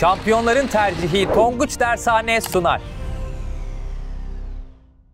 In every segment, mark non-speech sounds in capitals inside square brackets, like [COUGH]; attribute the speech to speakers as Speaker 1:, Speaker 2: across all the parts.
Speaker 1: Şampiyonların tercihi Tonguç Dershane sunar.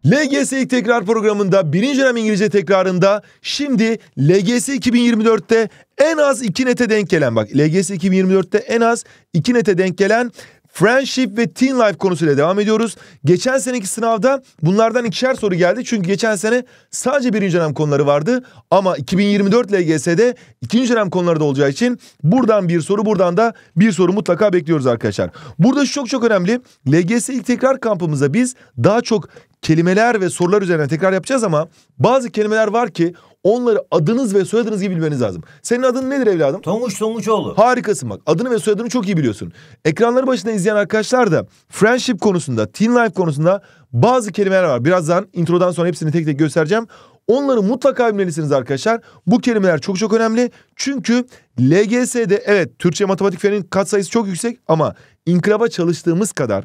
Speaker 1: LGS ilk tekrar programında birinci dönem İngilizce tekrarında şimdi LGS 2024'te en az 2 nete denk gelen bak LGS 2024'te en az 2 nete denk gelen Friendship ve Teen Life konusuyla devam ediyoruz. Geçen seneki sınavda bunlardan ikişer soru geldi. Çünkü geçen sene sadece birinci dönem konuları vardı. Ama 2024 LGS'de ikinci dönem konuları da olacağı için buradan bir soru buradan da bir soru mutlaka bekliyoruz arkadaşlar. Burada şu çok çok önemli. LGS ilk tekrar kampımızda biz daha çok kelimeler ve sorular üzerine tekrar yapacağız ama bazı kelimeler var ki Onları adınız ve soyadınız gibi bilmeniz lazım. Senin adın nedir evladım? Tonguç Tonguçoğlu. Harikasın bak. Adını ve soyadını çok iyi biliyorsun. Ekranları başında izleyen arkadaşlar da friendship konusunda, teen life konusunda bazı kelimeler var. Birazdan introdan sonra hepsini tek tek göstereceğim. Onları mutlaka bilmelisiniz arkadaşlar. Bu kelimeler çok çok önemli. Çünkü LGS'de evet Türkçe matematik fenin katsayısı çok yüksek ama inkılaba çalıştığımız kadar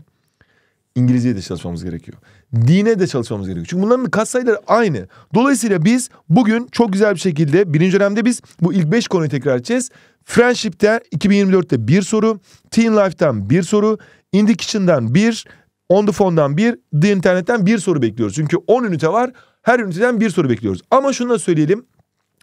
Speaker 1: İngilizceye de çalışmamız gerekiyor. Dine de çalışmamız gerekiyor. Çünkü bunların katsayıları aynı. Dolayısıyla biz bugün çok güzel bir şekilde birinci dönemde biz bu ilk beş konuyu tekrar edeceğiz. Friendship'ten 2024'te bir soru, Teen Life'tan bir soru, Indie Kitchen'dan bir, On the Phone'dan bir, The Internet'ten bir soru bekliyoruz. Çünkü 10 ünite var. Her üniteden bir soru bekliyoruz. Ama şunu da söyleyelim.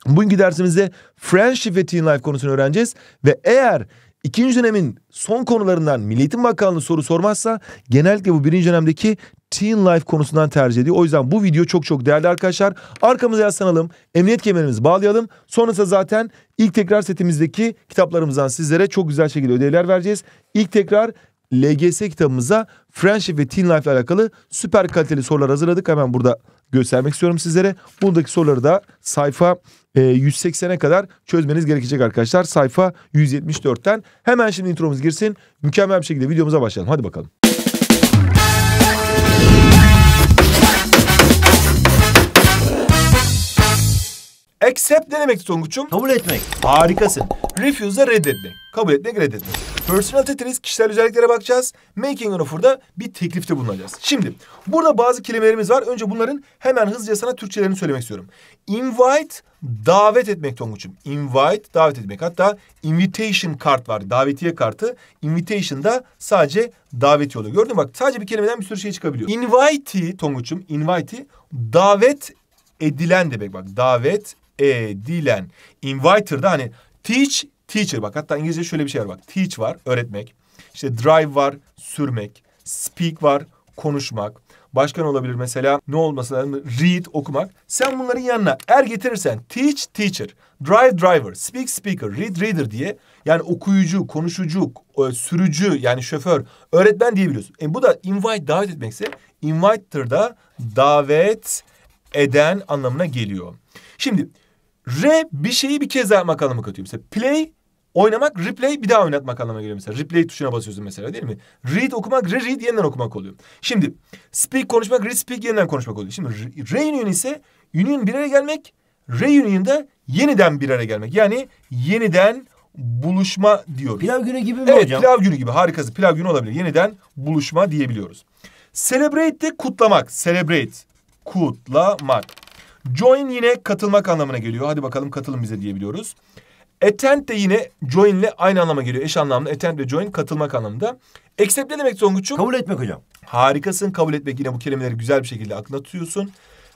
Speaker 1: Bugünkü dersimizde Friendship ve Teen Life konusunu öğreneceğiz. Ve eğer İkinci dönemin son konularından Milli Eğitim Bakanlığı soru sormazsa genellikle bu birinci dönemdeki Teen Life konusundan tercih ediyor. O yüzden bu video çok çok değerli arkadaşlar. Arkamıza yaslanalım, emniyet kemerimizi bağlayalım. Sonrasında zaten ilk tekrar setimizdeki kitaplarımızdan sizlere çok güzel şekilde ödevler vereceğiz. İlk tekrar LGS kitabımıza Friendship ve Teen Life ile alakalı süper kaliteli sorular hazırladık. Hemen burada göstermek istiyorum sizlere. Buradaki soruları da sayfa 180'e kadar çözmeniz gerekecek arkadaşlar. Sayfa 174'ten. Hemen şimdi intromuz girsin. Mükemmel bir şekilde videomuza başlayalım. Hadi bakalım. Accept ne demekti Tonguç'um? Kabul etmek. Harikasın. Refuse da reddetmek. Kabul etmek, reddetmek. Personality test kişisel özelliklere bakacağız. Making an offer'da bir teklifte bulunacağız. Şimdi burada bazı kelimelerimiz var. Önce bunların hemen hızlıca sana Türkçelerini söylemek istiyorum. Invite davet etmek Tonguç'um. Invite davet etmek. Hatta invitation kart var. Davetiye kartı. Invitation da sadece davetiye oluyor. Gördün mü bak sadece bir kelimeden bir sürü şey çıkabiliyor. Invite'i Tonguç'um. Invite'i davet edilen demek bak. Davet edilen inviter'da hani teach, teacher bak hatta İngilizce şöyle bir şey var bak. Teach var öğretmek. İşte drive var sürmek. Speak var konuşmak. başka ne olabilir mesela ne olmasa lazım? Read okumak. Sen bunların yanına er getirirsen teach teacher, drive driver, speak speaker, read reader diye yani okuyucu, konuşucu, e, sürücü yani şoför, öğretmen diyebiliyorsun. E bu da invite davet etmekse inviter'da davet eden anlamına geliyor. Şimdi Re bir şeyi bir kez daha yapmak anlamına katıyor. Mesela play oynamak, replay bir daha oynatmak anlamına geliyor. Mesela replay tuşuna basıyorsun mesela değil mi? Read okumak, re-read yeniden okumak oluyor. Şimdi speak konuşmak, re-speak yeniden konuşmak oluyor. Şimdi reunion ise union bir araya gelmek, reunion'da yeniden bir araya gelmek. Yani yeniden buluşma diyoruz. Pilav günü gibi mi evet, hocam? Evet pilav günü gibi harikası pilav günü olabilir. Yeniden buluşma diyebiliyoruz. Celebrate de kutlamak. Celebrate kutlamak. Join yine katılmak anlamına geliyor. Hadi bakalım katılın bize diyebiliyoruz. Attend de yine join ile aynı anlama geliyor. Eş anlamlı attend ve join katılmak anlamında. Accept ne demek Songuç'um? Kabul etmek hocam. Harikasın kabul etmek yine bu kelimeleri güzel bir şekilde aklına tutuyorsun.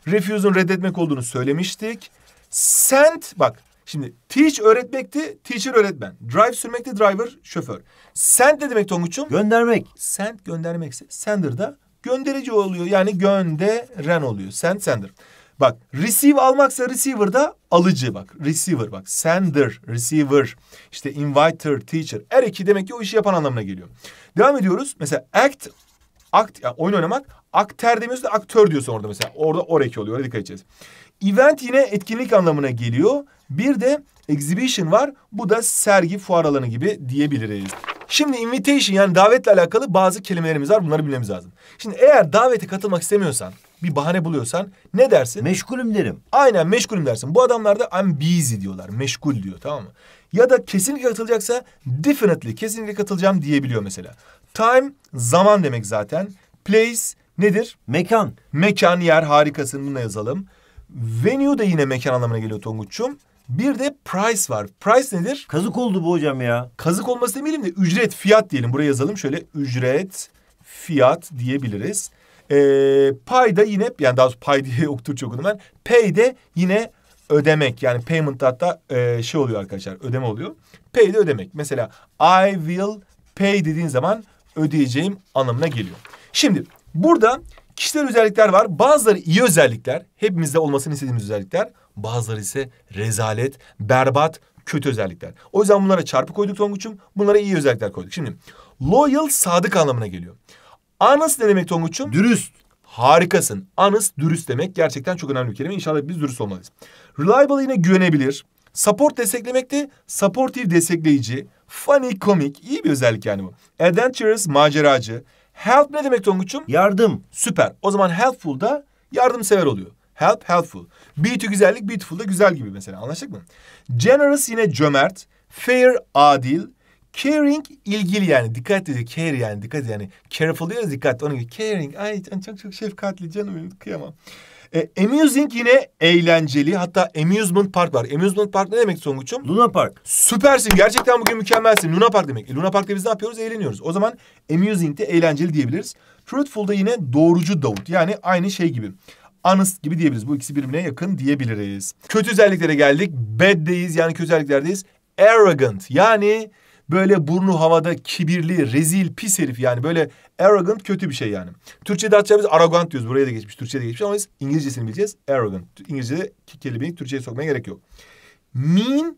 Speaker 1: Refuse'un reddetmek olduğunu söylemiştik. Send bak şimdi teach öğretmekti teacher öğretmen. Drive sürmekti driver şoför. Send ne demek Tonguç'um? Göndermek. Send göndermekse sender da gönderici oluyor. Yani gönderen oluyor. Send sender. Bak receive almaksa receiver da alıcı bak. Receiver bak. Sender, receiver, işte inviter, teacher. Her iki demek ki o işi yapan anlamına geliyor. Devam ediyoruz. Mesela act, act yani oyun oynamak. Akter demiyorsa da aktör diyorsun orada mesela. Orada oreki oluyor. Oraya dikkat edeceğiz. Event yine etkinlik anlamına geliyor. Bir de exhibition var. Bu da sergi, fuar alanı gibi diyebiliriz. Şimdi invitation yani davetle alakalı bazı kelimelerimiz var. Bunları bilmemiz lazım. Şimdi eğer davete katılmak istemiyorsan bir bahane buluyorsan ne dersin? Meşgulüm derim. Aynen meşgulüm dersin. Bu adamlar da I'm busy diyorlar. Meşgul diyor tamam mı? Ya da kesinlikle katılacaksa definitely kesinlikle katılacağım diyebiliyor mesela. Time zaman demek zaten. Place nedir? Mekan. Mekan yer harikasını bunu yazalım. Venue de yine mekan anlamına geliyor Tonguç'um. Bir de price var. Price nedir? Kazık oldu bu hocam ya. Kazık olması demeyelim de ücret, fiyat diyelim. Buraya yazalım şöyle ücret, fiyat diyebiliriz. E, pay da yine yani daha pay diye Türkçe [LAUGHS] okudum ben. Pay de yine ödemek yani payment hatta e, şey oluyor arkadaşlar ödeme oluyor. Pay de ödemek. Mesela I will pay dediğin zaman ödeyeceğim anlamına geliyor. Şimdi burada kişiler özellikler var. Bazıları iyi özellikler, hepimizde olmasını istediğimiz özellikler. Bazıları ise rezalet, berbat, kötü özellikler. O yüzden bunlara çarpı koyduk Tonguç'um. Bunlara iyi özellikler koyduk. Şimdi loyal sadık anlamına geliyor. Anız ne demek Tonguç'um? Dürüst. Harikasın. Anız dürüst demek. Gerçekten çok önemli bir kelime. İnşallah biz dürüst olmalıyız. Reliable yine güvenebilir. Support desteklemek de supportive destekleyici. Funny, komik. iyi bir özellik yani bu. Adventurous, maceracı. Help ne demek Tonguç'um? Yardım. Süper. O zaman helpful da yardımsever oluyor. Help, helpful. Beauty güzellik, beautiful da güzel gibi mesela. Anlaştık mı? Generous yine cömert. Fair, adil. Caring ilgili yani dikkat edici, Care yani dikkat yani. Careful diyoruz dikkat. Onun gibi caring. Ay can çok çok şefkatli canım benim kıyamam. E, amusing yine eğlenceli. Hatta amusement park var. Amusement park ne demek Songuç'um? Luna Park. Süpersin. Gerçekten bugün mükemmelsin. Luna Park demek. E, Luna Park'ta biz ne yapıyoruz? Eğleniyoruz. O zaman amusing de eğlenceli diyebiliriz. Truthful da yine doğrucu Davut. Yani aynı şey gibi. Honest gibi diyebiliriz. Bu ikisi birbirine yakın diyebiliriz. Kötü özelliklere geldik. Bad'deyiz yani kötü özelliklerdeyiz. Arrogant yani Böyle burnu havada kibirli, rezil, pis herif yani. Böyle arrogant kötü bir şey yani. Türkçe'de açacağız biz arrogant diyoruz. Buraya da geçmiş, Türkçe'de geçmiş ama biz İngilizcesini bileceğiz. Arrogant. İngilizce'de kelimeyi Türkçe'ye sokmaya gerek yok. Mean,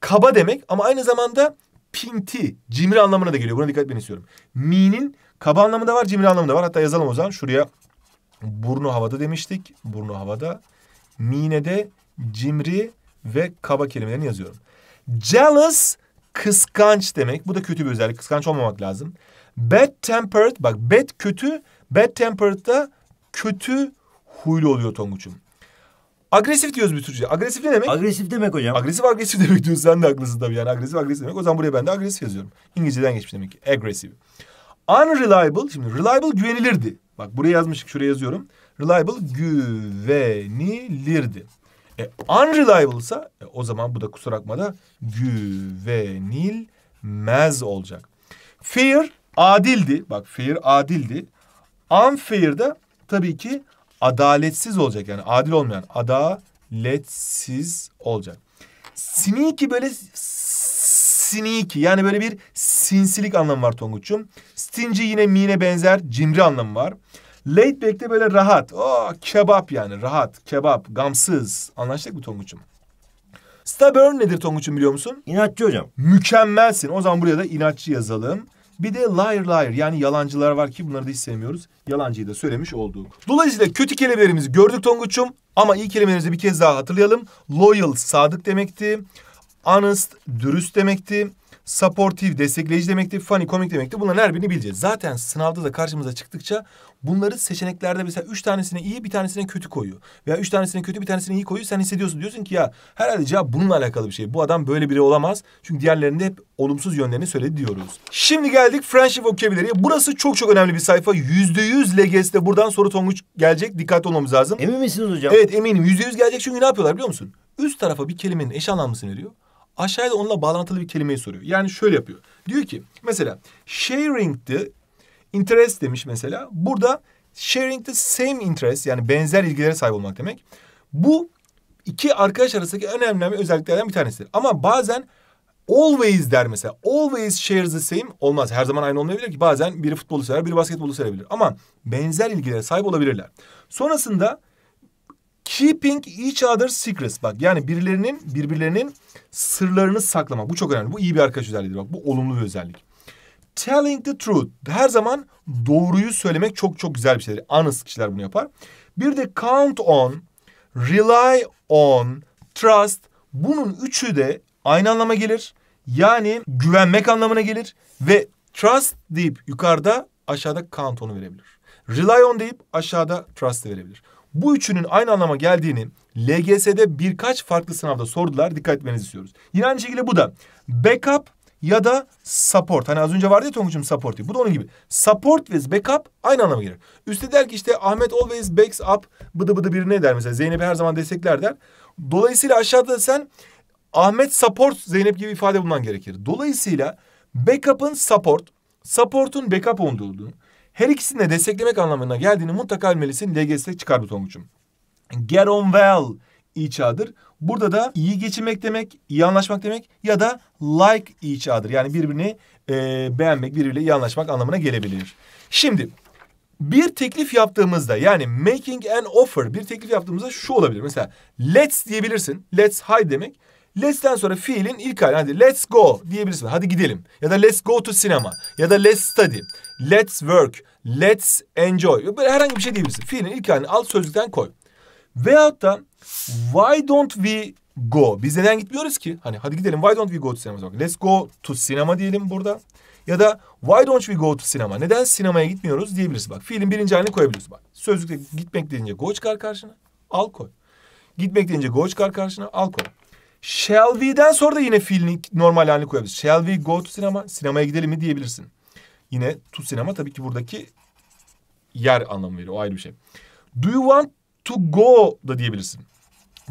Speaker 1: kaba demek ama aynı zamanda pinti, cimri anlamına da geliyor. Buna dikkat etmeni istiyorum. Mean'in kaba anlamı da var, cimri anlamı da var. Hatta yazalım o zaman şuraya. Burnu havada demiştik. Burnu havada. Mean'e de cimri ve kaba kelimelerini yazıyorum. Jealous Kıskanç demek. Bu da kötü bir özellik. Kıskanç olmamak lazım. Bad tempered. Bak bad kötü. Bad tempered da kötü huylu oluyor Tonguç'um. Agresif diyoruz bir Türkçe. Agresif ne demek? Agresif demek hocam. Agresif agresif demek diyorsun. Sen de haklısın tabii yani. Agresif agresif demek. O zaman buraya ben de agresif yazıyorum. İngilizceden geçmiş demek ki. Agresif. Unreliable. Şimdi reliable güvenilirdi. Bak buraya yazmıştık. Şuraya yazıyorum. Reliable güvenilirdi. E, unreliable'sa e, o zaman bu da kusura bakma güvenilmez olacak. Fair adildi. Bak fair adildi. Unfair da tabii ki adaletsiz olacak. Yani adil olmayan adaletsiz olacak. Sneaky böyle sneaky yani böyle bir sinsilik anlamı var Tonguç'um. Stingy yine mine benzer cimri anlamı var. Late back'te böyle rahat. Oh, kebap yani rahat, kebap, gamsız. Anlaştık mı Tonguç'um? Stubborn nedir Tonguç'um biliyor musun? İnatçı hocam. Mükemmelsin. O zaman buraya da inatçı yazalım. Bir de liar liar yani yalancılar var ki bunları da hiç sevmiyoruz. Yalancıyı da söylemiş olduk. Dolayısıyla kötü kelimelerimizi gördük Tonguç'um. Ama iyi kelimelerimizi bir kez daha hatırlayalım. Loyal sadık demekti. Honest dürüst demekti supportive, destekleyici demekti, funny, komik demekti. Bunların her birini bileceğiz. Zaten sınavda da karşımıza çıktıkça bunları seçeneklerde mesela üç tanesine iyi bir tanesine kötü koyuyor. Veya üç tanesine kötü bir tanesine iyi koyuyor. Sen hissediyorsun diyorsun ki ya herhalde cevap bununla alakalı bir şey. Bu adam böyle biri olamaz. Çünkü diğerlerinde hep olumsuz yönlerini söyledi diyoruz. Şimdi geldik Friendship Vocabulary'e. Burası çok çok önemli bir sayfa. Yüzde yüz LGS'de buradan soru tonguç gelecek. Dikkatli olmamız lazım. Emin misiniz hocam? Evet eminim. Yüzde yüz gelecek çünkü ne yapıyorlar biliyor musun? Üst tarafa bir kelimenin eş anlamlısını veriyor aşağıda onunla bağlantılı bir kelimeyi soruyor. Yani şöyle yapıyor. Diyor ki mesela sharing the interest demiş mesela. Burada sharing the same interest yani benzer ilgilere sahip olmak demek. Bu iki arkadaş arasındaki önemli bir özelliklerden bir tanesi. Ama bazen always der mesela. Always shares the same olmaz. Her zaman aynı olmayabilir ki. Bazen biri futbolu sever, biri basketbolu sevebilir. Ama benzer ilgilere sahip olabilirler. Sonrasında Keeping each other secrets. Bak yani birilerinin birbirlerinin sırlarını saklamak. Bu çok önemli. Bu iyi bir arkadaş özelliğidir. Bak bu olumlu bir özellik. Telling the truth. Her zaman doğruyu söylemek çok çok güzel bir şeydir. Honest kişiler bunu yapar. Bir de count on, rely on, trust. Bunun üçü de aynı anlama gelir. Yani güvenmek anlamına gelir. Ve trust deyip yukarıda aşağıda count on'u verebilir. Rely on deyip aşağıda trust verebilir. Bu üçünün aynı anlama geldiğini LGS'de birkaç farklı sınavda sordular. Dikkat etmenizi istiyoruz. Yine aynı şekilde bu da backup ya da support. Hani az önce vardı ya Tonguç'um support diye. Bu da onun gibi. Support ve backup aynı anlama gelir. Üste der ki işte Ahmet always backs up bıdı bıdı birine der mesela. Zeynep'i her zaman destekler der. Dolayısıyla aşağıda sen Ahmet support Zeynep gibi ifade bulman gerekir. Dolayısıyla backup'ın support, support'un backup olduğunu, her ikisini de desteklemek anlamına geldiğini mutlaka bilmelisin. LGS çıkar butoncuğum. Get on well each other. Burada da iyi geçinmek demek, iyi anlaşmak demek ya da like each other. Yani birbirini e, beğenmek, birbiriyle iyi anlaşmak anlamına gelebilir. Şimdi bir teklif yaptığımızda yani making an offer bir teklif yaptığımızda şu olabilir. Mesela let's diyebilirsin. Let's hi demek. Let's'ten sonra fiilin ilk hali. Hadi let's go diyebilirsin. Hadi gidelim. Ya da let's go to cinema Ya da let's study. Let's work. Let's enjoy. Böyle herhangi bir şey diyebilirsin. Fiilin ilk halini al sözlükten koy. Veyahut da why don't we go? Biz neden gitmiyoruz ki? Hani hadi gidelim why don't we go to sinema? Let's go to cinema diyelim burada. Ya da why don't we go to cinema Neden sinemaya gitmiyoruz diyebiliriz. Bak fiilin birinci halini koyabiliriz. Bak sözlükte gitmek deyince go çıkar karşına. Al koy. Gitmek deyince go çıkar karşına. Al koy. Shall we'den sonra da yine fiilin normal halini koyabiliriz. Shall we go to sinema? Sinemaya gidelim mi diyebilirsin. Yine to sinema tabii ki buradaki yer anlamı veriyor. O ayrı bir şey. Do you want to go da diyebilirsin.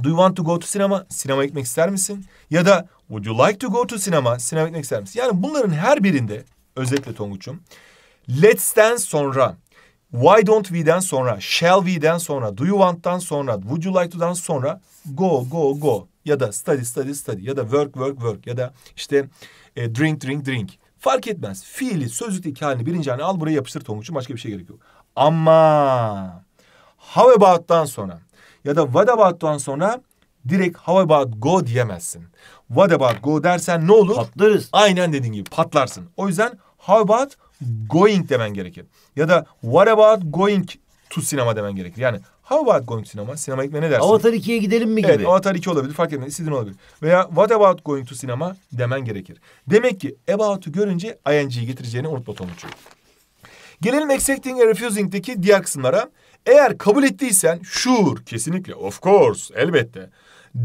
Speaker 1: Do you want to go to sinema? Sinema gitmek ister misin? Ya da would you like to go to sinema? Sinema gitmek ister misin? Yani bunların her birinde özellikle Tonguç'um let's'ten sonra why don't we'den sonra shall we'den sonra do you want'tan sonra would you like to'dan sonra go go go ya da study study study ya da work work work ya da işte e, drink drink drink. Fark etmez. Fiili sözlükteki halini birinci halini al buraya yapıştır Tonguç'un başka bir şey gerek yok. Ama how about'tan sonra ya da what about'tan sonra direkt how about go diyemezsin. What about go dersen ne olur? Patlarız. Aynen dediğin gibi patlarsın. O yüzden how about going demen gerekir. Ya da what about going to sinema demen gerekir. Yani How about going to cinema? Sinema gitme ne dersin? Avatar 2'ye gidelim mi gibi? Evet Avatar 2 olabilir fark etmez. sizin olabilir. Veya what about going to cinema demen gerekir. Demek ki about'u görünce ing'yi getireceğini unutma Tomuç'u. Gelelim accepting and refusing'deki diğer kısımlara. Eğer kabul ettiysen sure kesinlikle of course elbette.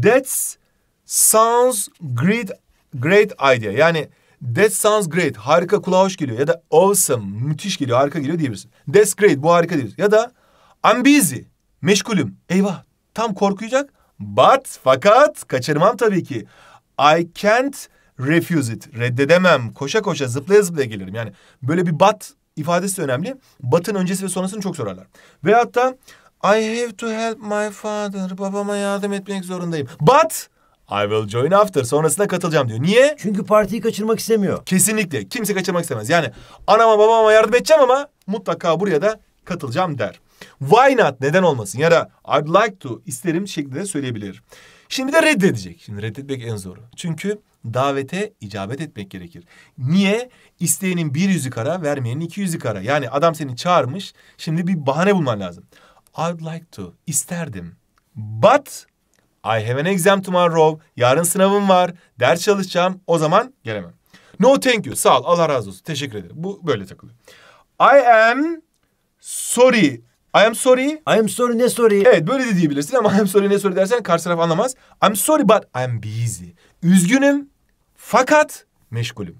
Speaker 1: That sounds great great idea. Yani That sounds great. Harika kulağa hoş geliyor. Ya da awesome. Müthiş geliyor. Harika geliyor diyebilirsin. That's great. Bu harika diyebilirsin. Ya da I'm busy. Meşgulüm. Eyvah. Tam korkuyacak. But fakat kaçırmam tabii ki. I can't refuse it. Reddedemem. Koşa koşa zıplaya zıplaya gelirim. Yani böyle bir but ifadesi önemli. But'ın öncesi ve sonrasını çok sorarlar. Ve hatta I have to help my father. Babama yardım etmek zorundayım. But I will join after. Sonrasında katılacağım diyor. Niye? Çünkü partiyi kaçırmak istemiyor. Kesinlikle. Kimse kaçırmak istemez. Yani anama babama yardım edeceğim ama mutlaka buraya da katılacağım der. Why not? Neden olmasın? Ya da I'd like to isterim şeklinde söyleyebilir. Şimdi de reddedecek. Şimdi reddetmek en zoru. Çünkü davete icabet etmek gerekir. Niye? İsteyenin bir yüzü kara, vermeyenin iki yüzü kara. Yani adam seni çağırmış. Şimdi bir bahane bulman lazım. I'd like to. isterdim But I have an exam tomorrow. Yarın sınavım var. Ders çalışacağım. O zaman gelemem. No thank you. Sağ ol. Allah razı olsun. Teşekkür ederim. Bu böyle takılıyor. I am sorry I am sorry. I am sorry ne sorry? Evet böyle de diyebilirsin ama I am sorry ne sorry dersen karşı taraf anlamaz. I'm sorry but I'm busy. Üzgünüm fakat meşgulüm.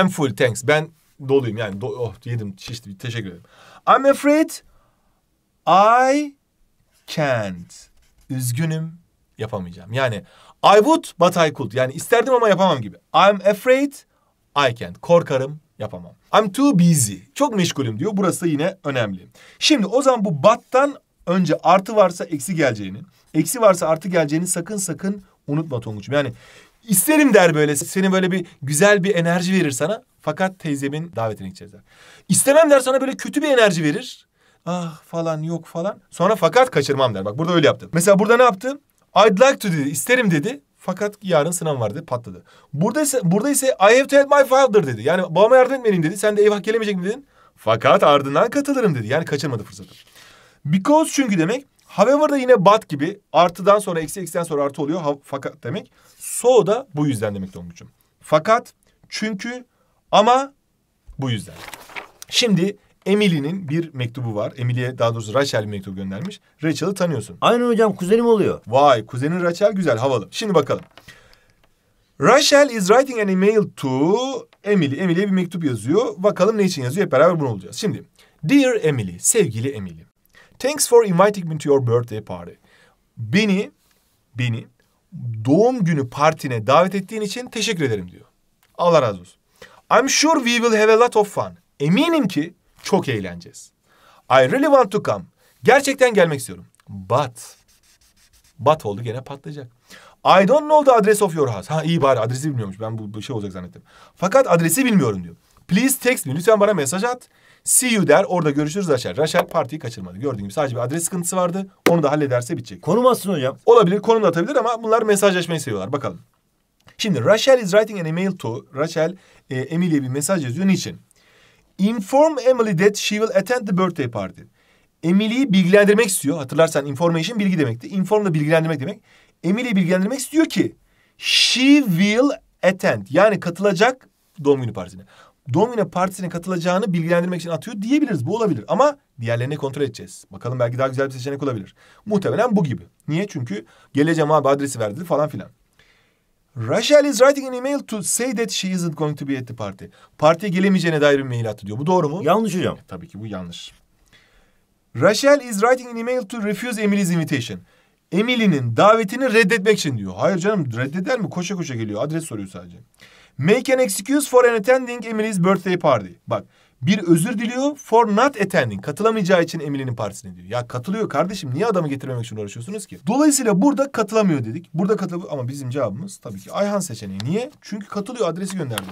Speaker 1: I'm full thanks. Ben doluyum yani do oh yedim şişti teşekkür ederim. I'm afraid I can't. Üzgünüm yapamayacağım. Yani I would but I could. Yani isterdim ama yapamam gibi. I'm afraid I can't. Korkarım Yapamam. I'm too busy. Çok meşgulüm diyor. Burası yine önemli. Şimdi o zaman bu battan önce artı varsa eksi geleceğini, eksi varsa artı geleceğini sakın sakın unutma Tonguç'um. Yani isterim der böyle. Seni böyle bir güzel bir enerji verir sana. Fakat teyzemin davetine gideceğiz İstemem der sana böyle kötü bir enerji verir. Ah falan yok falan. Sonra fakat kaçırmam der. Bak burada öyle yaptım. Mesela burada ne yaptı? I'd like to dedi. İsterim dedi. Fakat yarın sınav vardı patladı. Burada ise, burada ise I have to help my father dedi. Yani babama yardım etmeliyim dedi. Sen de eyvah gelemeyecek mi dedin? Fakat ardından katılırım dedi. Yani kaçırmadı fırsatı. Because çünkü demek. However da yine but gibi. Artıdan sonra eksi eksiden sonra artı oluyor. fakat demek. So da bu yüzden demek Tonguç'um. Fakat, çünkü, ama bu yüzden. Şimdi Emily'nin bir mektubu var. Emily'e daha doğrusu Rachel bir mektup göndermiş. Rachel'ı tanıyorsun. Aynen hocam kuzenim oluyor. Vay kuzenin Rachel güzel havalı. Şimdi bakalım. Rachel is writing an email to Emily. Emily'ye bir mektup yazıyor. Bakalım ne için yazıyor hep beraber bunu olacağız. Şimdi Dear Emily, sevgili Emily. Thanks for inviting me to your birthday party. Beni, beni doğum günü partine davet ettiğin için teşekkür ederim diyor. Allah razı olsun. I'm sure we will have a lot of fun. Eminim ki çok eğleneceğiz. I really want to come. Gerçekten gelmek istiyorum. But. But oldu gene patlayacak. I don't know the address of your house. Ha iyi bari adresi bilmiyormuş. Ben bu, bu şey olacak zannettim. Fakat adresi bilmiyorum diyor. Please text me. Lütfen bana mesaj at. See you der. Orada görüşürüz Raşel. Raşel partiyi kaçırmadı. Gördüğün gibi sadece bir adres sıkıntısı vardı. Onu da hallederse bitecek. Konum aslında hocam. Olabilir. Konum da atabilir ama bunlar mesajlaşmayı seviyorlar. Bakalım. Şimdi Rachel is writing an email to. Rachel e, Emily'e bir mesaj yazıyor. Niçin? Inform Emily that she will attend the birthday party. Emily'yi bilgilendirmek istiyor. Hatırlarsan information bilgi demekti. Inform da bilgilendirmek demek. Emily'yi bilgilendirmek istiyor ki she will attend. Yani katılacak doğum günü partisine. Doğum günü partisine katılacağını bilgilendirmek için atıyor diyebiliriz. Bu olabilir ama diğerlerini kontrol edeceğiz. Bakalım belki daha güzel bir seçenek olabilir. Muhtemelen bu gibi. Niye? Çünkü geleceğim abi adresi verdi falan filan. Rachel is writing an email to say that she isn't going to be at the party. Partiye gelemeyeceğine dair bir mail attı diyor. Bu doğru mu? Yanlış hocam. E, tabii ki bu yanlış. Rachel is writing an email to refuse Emily's invitation. Emily'nin davetini reddetmek için diyor. Hayır canım reddeder mi? Koşa koşa geliyor. Adres soruyor sadece. Make an excuse for an attending Emily's birthday party. Bak bir özür diliyor for not attending. Katılamayacağı için Emily'nin partisine diyor. Ya katılıyor kardeşim niye adamı getirmemek için uğraşıyorsunuz ki? Dolayısıyla burada katılamıyor dedik. Burada katılamıyor ama bizim cevabımız tabii ki Ayhan seçeneği. Niye? Çünkü katılıyor adresi gönderdi.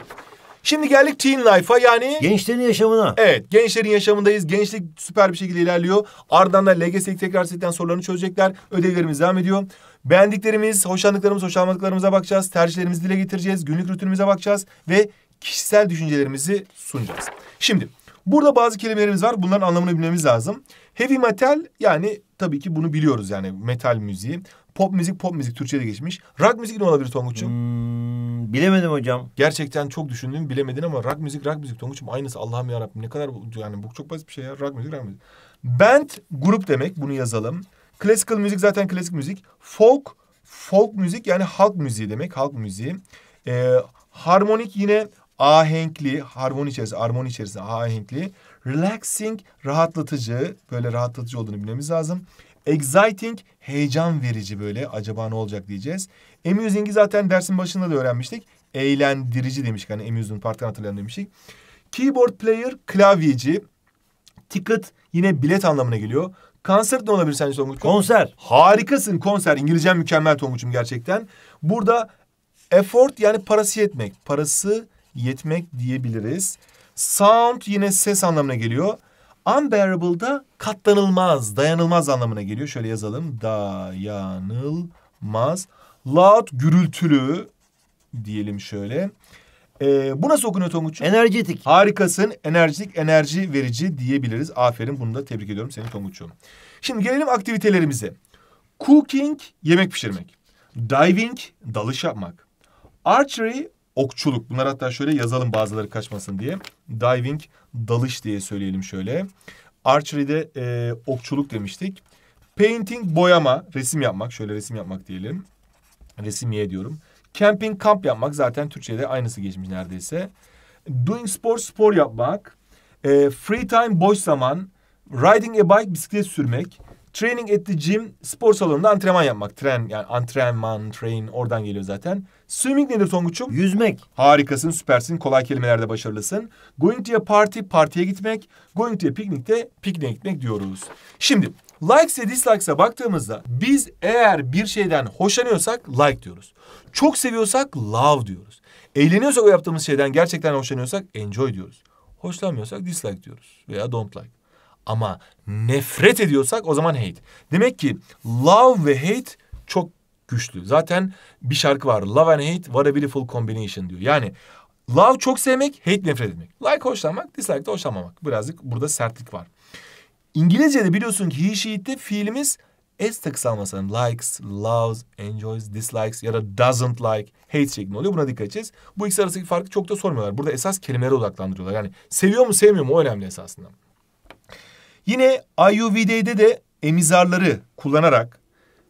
Speaker 1: Şimdi geldik teen life'a yani... Gençlerin yaşamına. Evet gençlerin yaşamındayız. Gençlik süper bir şekilde ilerliyor. Ardından da LGS'lik tekrar setten sorularını çözecekler. Ödevlerimiz devam ediyor. Beğendiklerimiz, hoşlandıklarımız, hoşlanmadıklarımıza bakacağız. Tercihlerimizi dile getireceğiz. Günlük rutinimize bakacağız. Ve kişisel düşüncelerimizi sunacağız. Şimdi burada bazı kelimelerimiz var. Bunların anlamını bilmemiz lazım. Heavy metal yani tabii ki bunu biliyoruz yani metal müziği. Pop müzik, pop müzik Türkçe'de geçmiş. Rock müzik ne olabilir Tonguç'um? Hmm, bilemedim hocam. Gerçekten çok düşündüm bilemedin ama rock müzik, rock müzik Tonguç'um aynısı Allah'ım yarabbim ne kadar yani bu çok basit bir şey ya rock müzik, rock müzik. Band grup demek bunu yazalım. Classical müzik zaten klasik müzik. Folk, folk müzik yani halk müziği demek halk müziği. Ee, harmonik yine ahenkli, harmoni içerisinde, armoni içerisinde ahenkli. Relaxing, rahatlatıcı, böyle rahatlatıcı olduğunu bilmemiz lazım. Exciting, heyecan verici böyle acaba ne olacak diyeceğiz. Amusing'i zaten dersin başında da öğrenmiştik. Eğlendirici demiştik hani amusement parttan hatırlayalım demiştik. Keyboard player, klavyeci. Ticket yine bilet anlamına geliyor. Konser ne olabilir sence Tonguç'um? Konser. Harikasın konser. İngilizcem mükemmel Tonguç'um gerçekten. Burada effort yani parası yetmek. Parası yetmek diyebiliriz. Sound yine ses anlamına geliyor. Unbearable da katlanılmaz, dayanılmaz anlamına geliyor. Şöyle yazalım. Dayanılmaz. Loud gürültülü diyelim şöyle. Ee, bu nasıl okunuyor Tonguç'um? Enerjetik. Harikasın. Enerjik, enerji verici diyebiliriz. Aferin. Bunu da tebrik ediyorum seni Tonguç'um. Şimdi gelelim aktivitelerimize. Cooking, yemek pişirmek. Diving, dalış yapmak. Archery, okçuluk. Bunlar hatta şöyle yazalım bazıları kaçmasın diye. Diving, dalış diye söyleyelim şöyle. Archery'de e, okçuluk demiştik. Painting, boyama, resim yapmak. Şöyle resim yapmak diyelim. Resim ye diyorum. Camping, kamp yapmak. Zaten Türkçe'de aynısı geçmiş neredeyse. Doing sport, spor yapmak. E, free time, boş zaman. Riding a bike, bisiklet sürmek. Training at the gym, spor salonunda antrenman yapmak. Tren yani antrenman, train oradan geliyor zaten. Swimming nedir Tonguç'um? Yüzmek. Harikasın, süpersin, kolay kelimelerde başarılısın. Going to a party, partiye gitmek. Going to a picnic de pikniğe gitmek diyoruz. Şimdi likes ve dislikes'a baktığımızda biz eğer bir şeyden hoşlanıyorsak like diyoruz. Çok seviyorsak love diyoruz. Eğleniyorsak o yaptığımız şeyden gerçekten hoşlanıyorsak enjoy diyoruz. Hoşlanmıyorsak dislike diyoruz veya don't like. Ama nefret ediyorsak o zaman hate. Demek ki love ve hate çok güçlü. Zaten bir şarkı var. Love and hate what a beautiful combination diyor. Yani love çok sevmek, hate nefret etmek. Like hoşlanmak, dislike de hoşlanmamak. Birazcık burada sertlik var. İngilizce'de biliyorsun ki he, she'de fiilimiz S takısı almasan likes, loves, enjoys, dislikes ya da doesn't like, hate şeklinde oluyor. Buna dikkat edeceğiz. Bu ikisi arasındaki farkı çok da sormuyorlar. Burada esas kelimelere odaklandırıyorlar. Yani seviyor mu sevmiyor mu o önemli esasında. Yine IUVD'de de emizarları kullanarak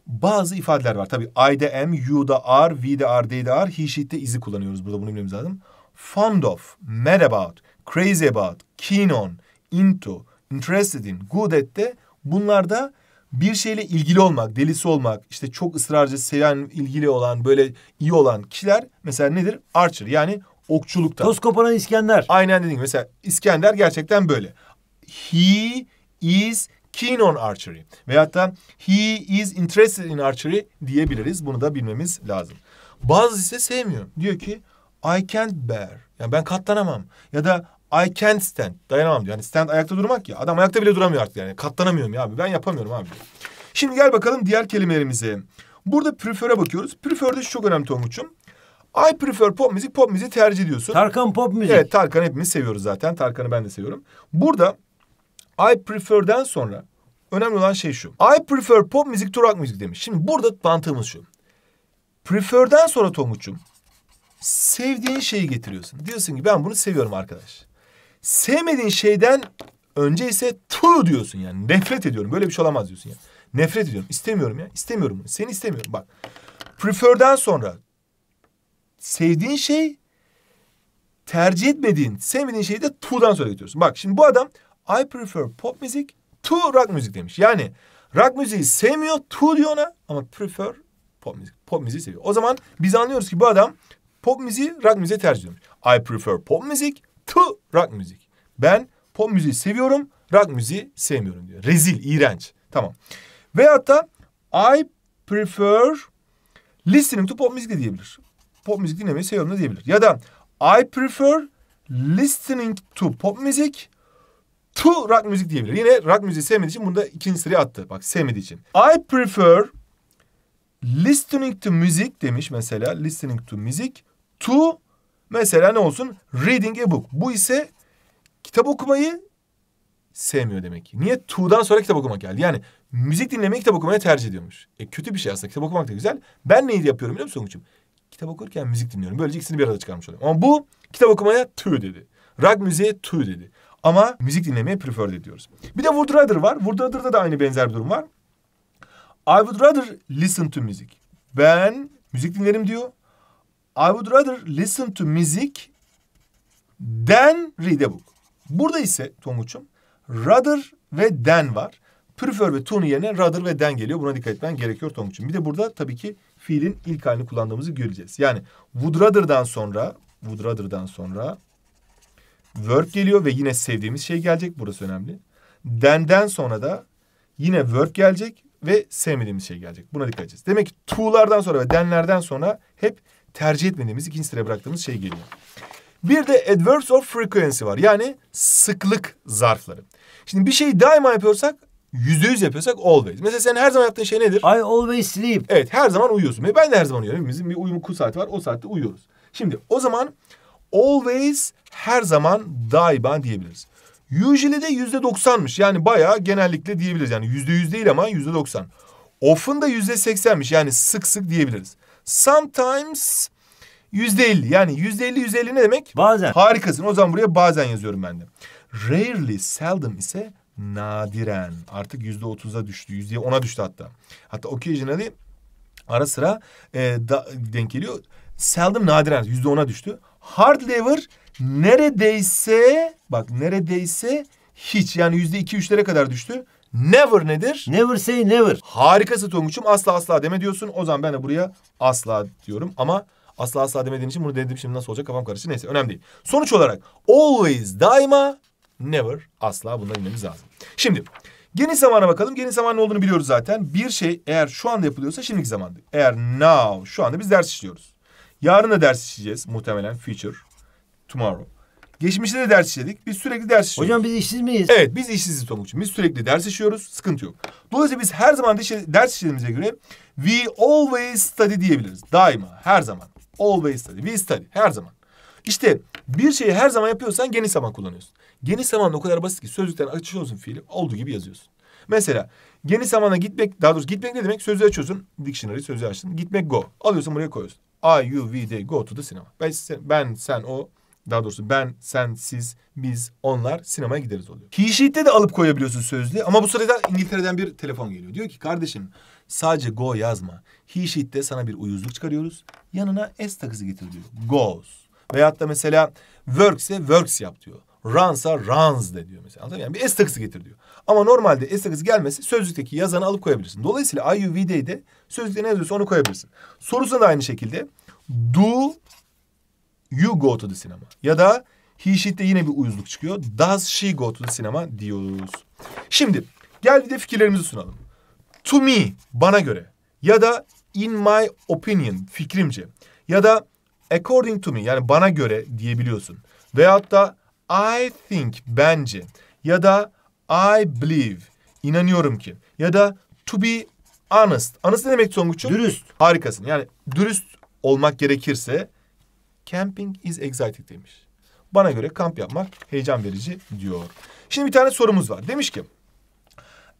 Speaker 1: bazı ifadeler var. Tabii I'de M, U'da R, V'de R, D'de R, he, de izi kullanıyoruz burada bunu bilmemiz lazım. Fond of, mad about, crazy about, keen on, into, interested in, good at de bunlarda bir şeyle ilgili olmak, delisi olmak, işte çok ısrarcı, seven, ilgili olan, böyle iyi olan kişiler mesela nedir? Archer yani okçulukta. Toz koparan İskender. Aynen dediğim gibi mesela İskender gerçekten böyle. He is keen on archery veyahut da he is interested in archery diyebiliriz. Bunu da bilmemiz lazım. Bazı ise sevmiyor. Diyor ki I can't bear. Yani ben katlanamam. Ya da I can't stand. Dayanamam diyor. Yani stand ayakta durmak ya. Adam ayakta bile duramıyor artık yani. Katlanamıyorum ya abi. Ben yapamıyorum abi. Şimdi gel bakalım diğer kelimelerimize. Burada prefer'e bakıyoruz. Prefer'de şu çok önemli Tonguç'um. I prefer pop müzik, pop müziği tercih ediyorsun. Tarkan pop müzik. Evet, Tarkan hepimiz seviyoruz zaten. Tarkan'ı ben de seviyorum. Burada I prefer'den sonra önemli olan şey şu. I prefer pop müzik to rock müzik demiş. Şimdi burada mantığımız şu. Prefer'den sonra Tomuç'um sevdiğin şeyi getiriyorsun. Diyorsun ki ben bunu seviyorum arkadaş. Sevmediğin şeyden önce ise to diyorsun yani. Nefret ediyorum. Böyle bir şey olamaz diyorsun yani. Nefret ediyorum. İstemiyorum ya. İstemiyorum. Bunu. Seni istemiyorum. Bak. Prefer'den sonra sevdiğin şey tercih etmediğin, sevmediğin şeyi de to'dan sonra getiriyorsun. Bak şimdi bu adam I prefer pop music to rock music demiş. Yani rock müziği sevmiyor to diyor ona ama prefer pop müzik. Pop müziği seviyor. O zaman biz anlıyoruz ki bu adam pop müziği rock müziğe tercih ediyor. I prefer pop music to rock music. Ben pop müziği seviyorum, rock müziği sevmiyorum diyor. Rezil, iğrenç. Tamam. Veyahut da I prefer listening to pop music diyebilir. Pop müzik dinlemeyi seviyorum da diyebilir. Ya da I prefer listening to pop music to rock müzik diyebilir. Yine rock müziği sevmediği için bunu da ikinci sıraya attı. Bak sevmediği için. I prefer listening to music demiş mesela. Listening to music to mesela ne olsun? Reading a book. Bu ise kitap okumayı sevmiyor demek ki. Niye? To'dan sonra kitap okumak geldi. Yani müzik dinlemeyi kitap okumaya tercih ediyormuş. E kötü bir şey aslında. Kitap okumak da güzel. Ben neyi yapıyorum biliyor musun Sonuç'um? Kitap okurken müzik dinliyorum. Böylece ikisini bir arada çıkarmış oluyorum. Ama bu kitap okumaya to dedi. Rock müziğe to dedi. Ama müzik dinlemeye prefer ediyoruz. Bir de would rather var. Would rather'da da aynı benzer bir durum var. I would rather listen to music. Ben müzik dinlerim diyor. I would rather listen to music than read a book. Burada ise Tonguç'um rather ve than var. Prefer ve to'nun yerine rather ve than geliyor. Buna dikkat etmen gerekiyor Tonguç'um. Bir de burada tabii ki fiilin ilk halini kullandığımızı göreceğiz. Yani would rather'dan sonra would rather'dan sonra Word geliyor ve yine sevdiğimiz şey gelecek. Burası önemli. Den'den sonra da yine Word gelecek ve sevmediğimiz şey gelecek. Buna dikkat edeceğiz. Demek ki to'lardan sonra ve denlerden sonra hep tercih etmediğimiz ikinci sıraya bıraktığımız şey geliyor. Bir de adverbs of frequency var. Yani sıklık zarfları. Şimdi bir şeyi daima yapıyorsak yüzde yüz yapıyorsak always. Mesela sen her zaman yaptığın şey nedir? I always sleep. Evet her zaman uyuyorsun. Ben de her zaman uyuyorum. Bizim bir uyumu ku saati var. O saatte uyuyoruz. Şimdi o zaman Always her zaman daima diyebiliriz. Usually de yüzde doksanmış. Yani bayağı genellikle diyebiliriz. Yani yüzde yüz değil ama yüzde doksan. Often da yüzde seksenmiş. Yani sık sık diyebiliriz. Sometimes yüzde elli. Yani yüzde elli yüzde elli ne demek? Bazen. Harikasın. O zaman buraya bazen yazıyorum ben de. Rarely, seldom ise nadiren. Artık yüzde otuza düştü. Yüzde ona düştü hatta. Hatta occasionally ara sıra e, da, denk geliyor. Seldom nadiren yüzde ona düştü hard lever neredeyse bak neredeyse hiç yani yüzde iki üçlere kadar düştü. Never nedir? Never say never. Harikası Tonguç'um asla asla deme diyorsun. O zaman ben de buraya asla diyorum ama asla asla demediğin için bunu dedim şimdi nasıl olacak kafam karıştı. Neyse önemli değil. Sonuç olarak always daima never asla bunları bilmemiz lazım. Şimdi geniş zamana bakalım. Geniş zaman ne olduğunu biliyoruz zaten. Bir şey eğer şu anda yapılıyorsa şimdiki zamandır. Eğer now şu anda biz ders işliyoruz. Yarın da ders işleyeceğiz muhtemelen future. Tomorrow. Geçmişte de ders işledik. Biz sürekli ders işliyoruz. Hocam biz işsiz miyiz? Evet biz işsiziz Pamukçu. Biz sürekli ders işliyoruz. Sıkıntı yok. Dolayısıyla biz her zaman ders işlediğimize göre we always study diyebiliriz. Daima, her zaman. Always study. We study. Her zaman. İşte bir şeyi her zaman yapıyorsan geniş zaman kullanıyorsun. Geniş zaman o kadar basit ki sözlükten açıyorsun fiili olduğu gibi yazıyorsun. Mesela geniş zamana gitmek, daha doğrusu gitmek ne demek? Sözü açıyorsun, dictionary sözü açtın. Gitmek go. Alıyorsun buraya koyuyorsun. I, you, we, they go to the cinema. Ben, sen, ben, sen, o daha doğrusu ben, sen, siz, biz, onlar sinemaya gideriz oluyor. He sheet'te de alıp koyabiliyorsun sözlü ama bu sırada İngiltere'den bir telefon geliyor. Diyor ki kardeşim sadece go yazma. He sheet'te sana bir uyuzluk çıkarıyoruz. Yanına S takısı getir diyor. Goes. Veyahut da mesela works'e works yap diyor. Run'sa runs de diyor mesela. Anladın mı? Yani bir S takısı getir diyor. Ama normalde S takısı gelmesi sözlükteki yazanı alıp koyabilirsin. Dolayısıyla IUV'de de Sözlüğe ne yazıyorsa onu koyabilirsin. Sorusu da aynı şekilde. Do you go to the cinema? Ya da he she'de yine bir uyuzluk çıkıyor. Does she go to the cinema diyoruz. Şimdi gel bir de fikirlerimizi sunalım. To me bana göre ya da in my opinion fikrimce ya da according to me yani bana göre diyebiliyorsun. Veyahut da I think bence ya da I believe inanıyorum ki ya da to be Honest. Honest ne demek Tonguç'um? Dürüst. Harikasın. Yani dürüst olmak gerekirse camping is exciting demiş. Bana göre kamp yapmak heyecan verici diyor. Şimdi bir tane sorumuz var. Demiş ki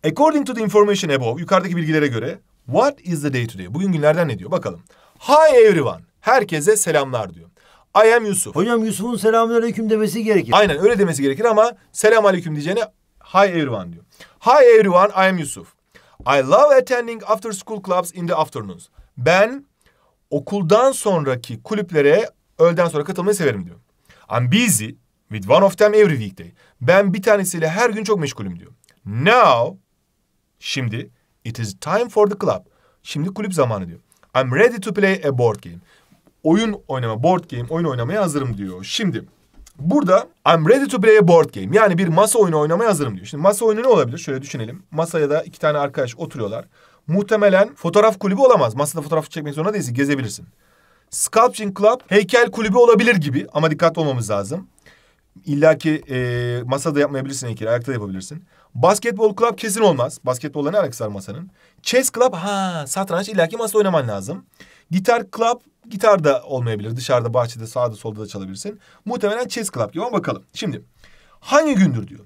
Speaker 1: According to the information above, yukarıdaki bilgilere göre what is the day today? Bugün günlerden ne diyor? Bakalım. Hi everyone. Herkese selamlar diyor. I am Yusuf. Hocam Yusuf'un selamünaleyküm demesi gerekir. Aynen öyle demesi gerekir ama selamünaleyküm diyeceğine hi everyone diyor. Hi everyone, I am Yusuf. I love attending after school clubs in the afternoons. Ben okuldan sonraki kulüplere öğleden sonra katılmayı severim diyor. I'm busy with one of them every weekday. Ben bir tanesiyle her gün çok meşgulüm diyor. Now, şimdi it is time for the club. Şimdi kulüp zamanı diyor. I'm ready to play a board game. Oyun oynama, board game, oyun oynamaya hazırım diyor. Şimdi Burada I'm ready to play a board game. Yani bir masa oyunu oynamaya hazırım diyor. Şimdi masa oyunu ne olabilir? Şöyle düşünelim. Masaya da iki tane arkadaş oturuyorlar. Muhtemelen fotoğraf kulübü olamaz. Masada fotoğraf çekmek zorunda değilsin. Gezebilirsin. Sculpting Club heykel kulübü olabilir gibi ama dikkatli olmamız lazım. İlla ki e, masada yapmayabilirsin heykeli, ayakta da yapabilirsin. Basketbol club kesin olmaz. Basketbolla ne alakası var masanın? Chess club ha satranç illa ki masada oynaman lazım. Gitar club Gitar da olmayabilir. Dışarıda, bahçede, sağda, solda da çalabilirsin. Muhtemelen Chess Club gibi ama bakalım. Şimdi hangi gündür diyor.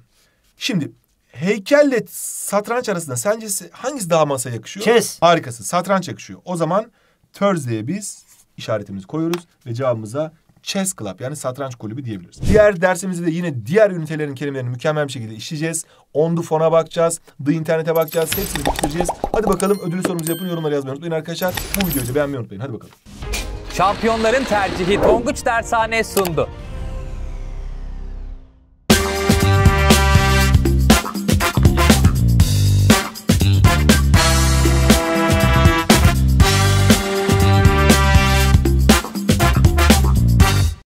Speaker 1: Şimdi heykelle satranç arasında sence hangisi daha masaya yakışıyor? Chess. Harikası. Satranç yakışıyor. O zaman Thursday'e biz işaretimizi koyuyoruz ve cevabımıza Chess Club yani satranç kulübü diyebiliriz. Diğer dersimizde de yine diğer ünitelerin kelimelerini mükemmel bir şekilde işleyeceğiz. On the phone'a e bakacağız, the internet'e bakacağız, hepsini bitireceğiz. Hadi bakalım ödül sorumuzu yapın, yorumları yazmayı unutmayın arkadaşlar. Bu videoyu da beğenmeyi unutmayın. Hadi bakalım. Şampiyonların tercihi Tonguç Dershane sundu.